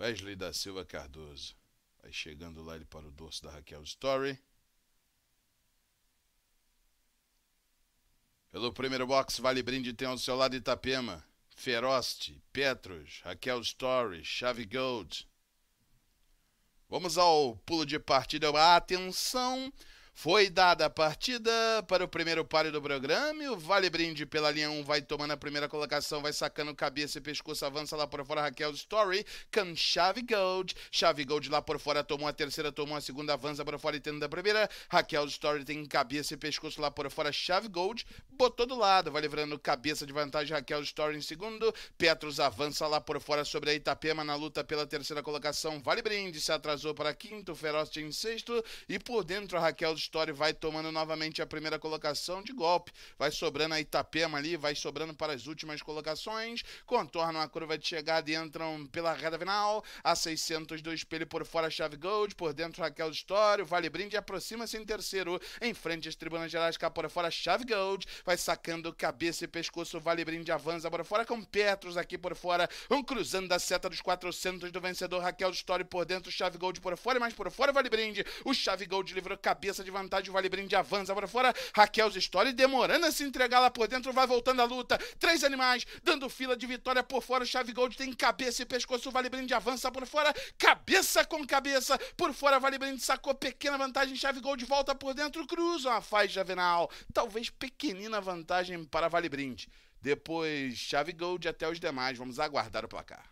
Wesley da Silva Cardoso. Aí chegando lá ele para o dorso da Raquel Story. Pelo primeiro box, Vale Brinde tem ao seu lado Itapema, Feroste, Petros, Raquel Story, Chave Gold. Vamos ao pulo de partida. Atenção! Foi dada a partida para o primeiro páreo do programa. O Vale Brinde pela linha 1 vai tomando a primeira colocação, vai sacando cabeça e pescoço, avança lá por fora. Raquel Story com Chave Gold. Chave Gold lá por fora tomou a terceira, tomou a segunda, avança por fora e tendo a primeira. Raquel Story tem cabeça e pescoço lá por fora. Chave Gold botou do lado, vai livrando cabeça de vantagem. Raquel Story em segundo. Petros avança lá por fora sobre a Itapema na luta pela terceira colocação. Vale Brinde se atrasou para quinto, Feroz em sexto e por dentro a Raquel Story Story vai tomando novamente a primeira colocação de golpe. Vai sobrando a Itapema ali, vai sobrando para as últimas colocações. Contornam a curva de chegada e entram pela reta final. A 600 do espelho por fora, Chave Gold. Por dentro, Raquel Story. Vale Brinde aproxima-se em terceiro. Em frente, as Tribunas Gerais cá por fora, Chave Gold. Vai sacando cabeça e pescoço. Vale Brinde avança por fora com Petros aqui por fora. Um cruzando a seta dos 400 do vencedor, Raquel Story por dentro. Chave Gold por fora e mais por fora, Vale Brinde. O Chave Gold livrou cabeça de de vantagem, o Vale Brinde avança para fora. Raquel's Story demorando a se entregar lá por dentro, vai voltando a luta. Três animais dando fila de vitória por fora. Chave Gold tem cabeça e pescoço. O Vale Brinde avança por fora, cabeça com cabeça. Por fora, Vale Brinde sacou pequena vantagem. Chave Gold volta por dentro, cruza uma faixa final. Talvez pequenina vantagem para Vale Brinde. Depois, Chave Gold até os demais. Vamos aguardar o placar.